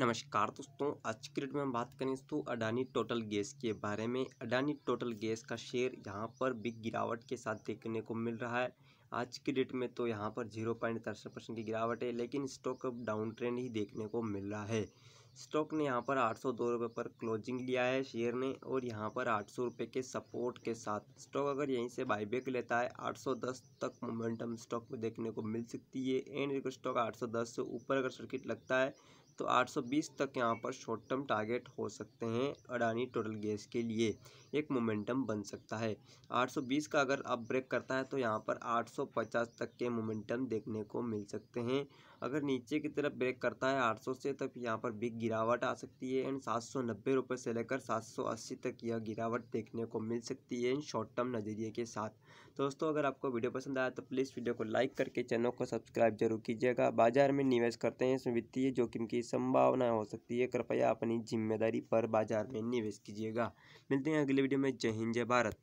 नमस्कार दोस्तों आज की डेट में हम बात करें तो अडानी टोटल गैस के बारे में अडानी टोटल गैस का शेयर यहां पर बिग गिरावट के साथ देखने को मिल रहा है आज की डेट में तो यहां पर जीरो पॉइंट तिरसठ परसेंट की गिरावट है लेकिन स्टॉक अब डाउन ट्रेंड ही देखने को मिल रहा है स्टॉक ने यहाँ पर आठ सौ दो रुपये पर क्लोजिंग लिया है शेयर ने और यहाँ पर आठ सौ रुपये के सपोर्ट के साथ स्टॉक अगर यहीं से बाईबैक लेता है आठ सौ दस तक मोमेंटम स्टॉक में देखने को मिल सकती है एंड अगर स्टॉक आठ सौ दस से ऊपर अगर सर्किट लगता है तो 820 तक यहाँ पर शॉर्ट टर्म टारगेट हो सकते हैं अडानी टोटल गैस के लिए एक मोमेंटम बन सकता है 820 का अगर अब ब्रेक करता है तो यहाँ पर 850 तक के मोमेंटम देखने को मिल सकते हैं अगर नीचे की तरफ ब्रेक करता है 800 से तब यहाँ पर बिग गिरावट आ सकती है एंड सात सौ नब्बे रुपये से लेकर सात सौ अस्सी तक यह गिरावट देखने को मिल सकती है इन शॉर्ट टर्म नज़रिए के साथ दोस्तों अगर आपको वीडियो पसंद आया तो प्लीज़ वीडियो को लाइक करके चैनल को सब्सक्राइब जरूर कीजिएगा बाजार में निवेश करते हैं इसमें वित्तीय जोखिम की संभावना हो सकती है कृपया अपनी जिम्मेदारी पर बाजार में निवेश कीजिएगा मिलते हैं अगले वीडियो में जय हिंद जय भारत